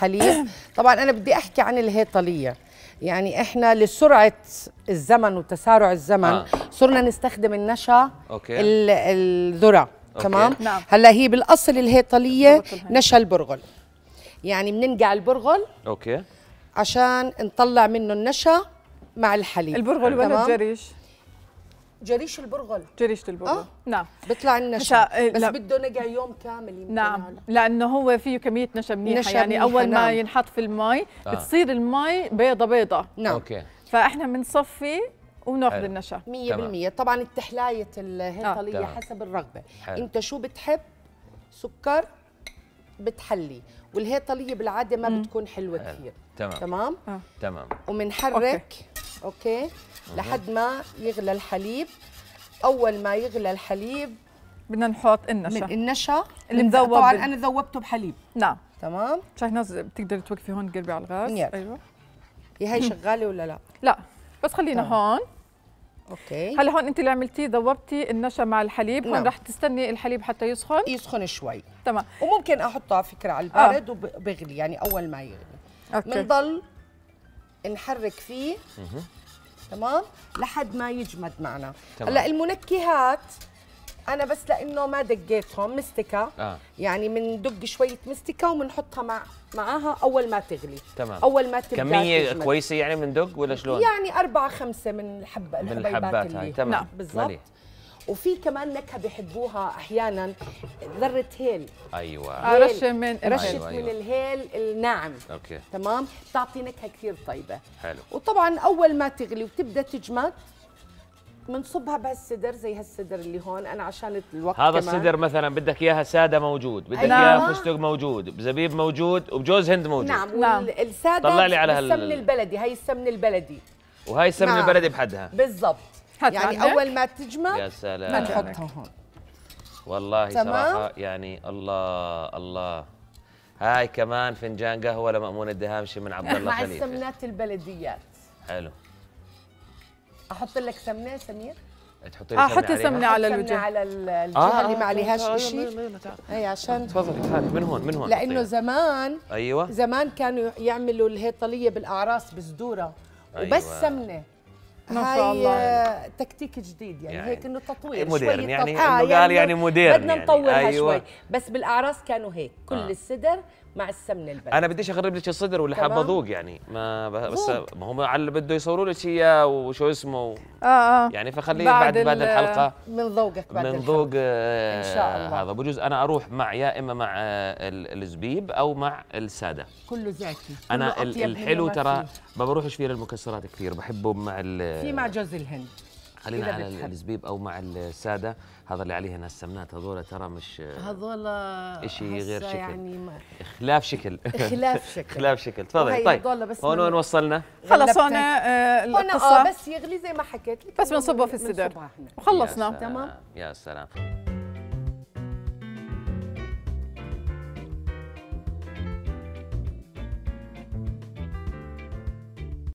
حليب طبعا انا بدي احكي عن الهيطليه يعني احنا لسرعه الزمن وتسارع الزمن آه. صرنا نستخدم النشا أوكي. الذره تمام نعم. هلا هي بالاصل الهيطليه نشا البرغل يعني بننقع البرغل اوكي عشان نطلع منه النشا مع الحليب البرغل ولا الجريش جريش البرغل جريش البرغل آه؟ نعم بيطلع النشا إيه، بس بده نقع يوم كامل يمكن نعم على. لانه هو فيه كميه نشا منيحه نشا يعني منيحة اول نعم. ما ينحط في المي آه. بتصير المي بيضه بيضه نعم اوكي فاحنا بنصفي وناخذ النشا 100% طبعا التحلايه الهيطليه آه. حسب الرغبه حل. انت شو بتحب سكر بتحلي والهيطليه بالعاده ما بتكون حلوه كثير تمام تمام آه. تمام اوكي لحد ما يغلى الحليب اول ما يغلى الحليب بدنا نحط النشا من النشا مذوب طبعا انا ذوبته بحليب نعم تمام ناس بتقدري توقفي هون قلبي على الغاز يلا. ايوه هي شغاله ولا لا لا بس خلينا طبعا. هون اوكي هلا هون انت اللي عملتيه ذوبتي النشا مع الحليب نعم. هون رح تستني الحليب حتى يسخن يسخن شوي تمام وممكن احطه على فكره على البرد آه. وبغلي يعني اول ما يغلي اوكي بنضل نحرك فيه تمام لحد ما يجمد معنا هلا المنكهات انا بس لانه ما دقيتهم مستكه آه. يعني بندق شويه مستكه وبنحطها مع معاها اول ما تغلي تمام اول ما تبدا كميه كويسه يعني بندق ولا شلون يعني أربعة خمسة من الحبه من الحبات, هاي. تمام بالضبط وفي كمان نكهه بيحبوها احيانا ذره هيل ايوه هيل. آه، رشه من رشه أيوة أيوة. من أيوة. الهيل الناعم اوكي تمام بتعطي نكهه كثير طيبه حلو وطبعا اول ما تغلي وتبدا تجمد بنصبها بهالسدر زي هالسدر اللي هون انا عشان الوقت هذا كمان. السدر مثلا بدك اياها ساده موجود بدك أيوة. اياها فستق موجود بزبيب موجود وبجوز هند موجود نعم, نعم. الساده طلع لي على هال... السمن البلدي هي السمن البلدي وهي السمن نعم. البلدي بحدها بالضبط يعني عندك. اول ما تجمع يا سلام تحطها هون والله تمام. صراحه يعني الله الله هاي كمان فنجان قهوه لمأمون الدهامشي من عبد الله مع مع السمنات البلديات حلو احط لك سمنه سمير تحطي لي احط آه، سمنه على الوجه على الجهه آه،, آه اللي ما عليهاش شيء اي عشان تفضلي تعالي من هون من هون لانه زمان ايوه زمان كانوا يعملوا الهيطليه بالاعراس بزدوره وبس أيوة. سمنه ما شاء الله آه، يعني. تكتيك جديد يعني, يعني هيك انه تطوير إيه، مودرن يعني, يعني انه قال يعني, يعني مودرن بدنا نطور يعني. أيوة. شوي بس بالاعراس كانوا هيك كل آه. السدر مع السمن البلدي انا بديش اخرب لك الصدر واللي حابه اذوق يعني ما بس ما هم على بده يصوروا لك اياه وشو اسمه و... اه اه يعني فخليه بعد بعد الحلقه من ذوقك بعد من ذوق آه، ان شاء الله هذا بجوز انا اروح مع يا اما مع آه، الزبيب او مع الساده كله زاكي انا الحلو ترى ما بروحش فيه للمكسرات كثير بحبه مع في مع جوز الهند خلينا على الزبيب او مع الساده هذا اللي عليه عليها نسمنات هذول ترى مش هذول شيء غير شكل يعني ما اخلاف شكل اخلاف شكل اخلاف شكل تفضلي طيب هون وين وصلنا خلص هون آه، آه، القصه بس يغلي زي ما حكيت لك بس بنصبه في السدر وخلصنا تمام يا سلام